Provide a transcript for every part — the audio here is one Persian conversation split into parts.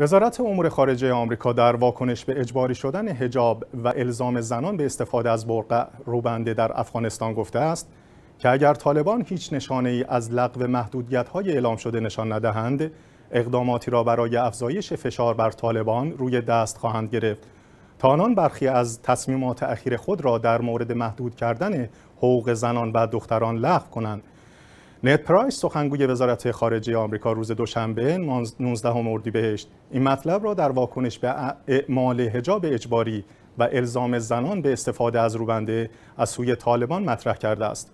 وزارت امور خارجه آمریکا در واکنش به اجباری شدن هجاب و الزام زنان به استفاده از برقع روبنده در افغانستان گفته است که اگر طالبان هیچ نشانه ای از لغو محدودیت های اعلام شده نشان ندهند اقداماتی را برای افزایش فشار بر طالبان روی دست خواهند گرفت تا آنان برخی از تصمیمات اخیر خود را در مورد محدود کردن حقوق زنان و دختران لغو کنند نت پرایس سخنگوی وزارت خارجه آمریکا روز دوشنبه 19 اردیبهشت این مطلب را در واکنش به اعمال حجاب اجباری و الزام زنان به استفاده از روبنده از سوی طالبان مطرح کرده است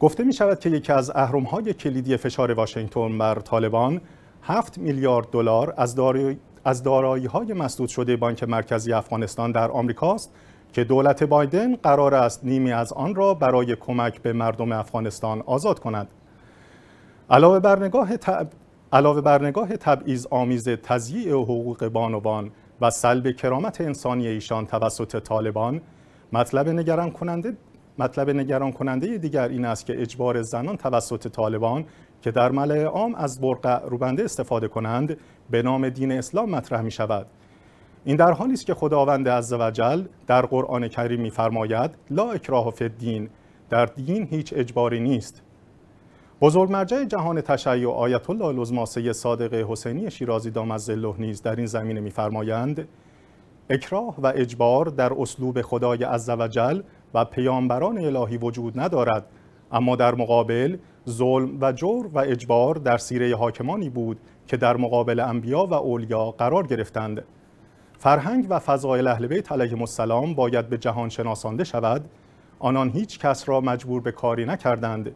گفته می شود که یکی از های کلیدی فشار واشنگتن بر طالبان 7 میلیارد دلار از دارایی از های مسدود شده بانک مرکزی افغانستان در آمریکاست که دولت بایدن قرار است نیمی از آن را برای کمک به مردم افغانستان آزاد کند. علاوه بر نگاه تب... علاوه بر نگاه تبعیض آمیز تضییع حقوق بانوان و سلب کرامت انسانی ایشان توسط طالبان مطلب نگران کننده مطلب نگران کننده دیگر این است که اجبار زنان توسط طالبان که در ملع عام از برقع روبنده استفاده کنند به نام دین اسلام مطرح می شود این در حالی است که خداوند وجل در قرآن کریم فرماید لا اکراه فی الدین در دین هیچ اجباری نیست بزرگ مرجع جهان تشیع آیت الله العظماسه صادق حسینی شیرازی از الله نیز در این زمینه میفرمایند اکراه و اجبار در اسلوب خدای عزوجل و پیامبران الهی وجود ندارد اما در مقابل ظلم و جور و اجبار در سیره حاکمانی بود که در مقابل انبیا و اولیا قرار گرفتند فرهنگ و فضایل اهل بیت علیهم السلام باید به جهان شناسانده شود آنان هیچ کس را مجبور به کاری نکردند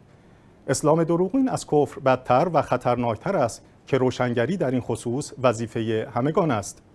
اسلام دروغین از کفر بدتر و خطرناکتر است که روشنگری در این خصوص وظیفه همگان است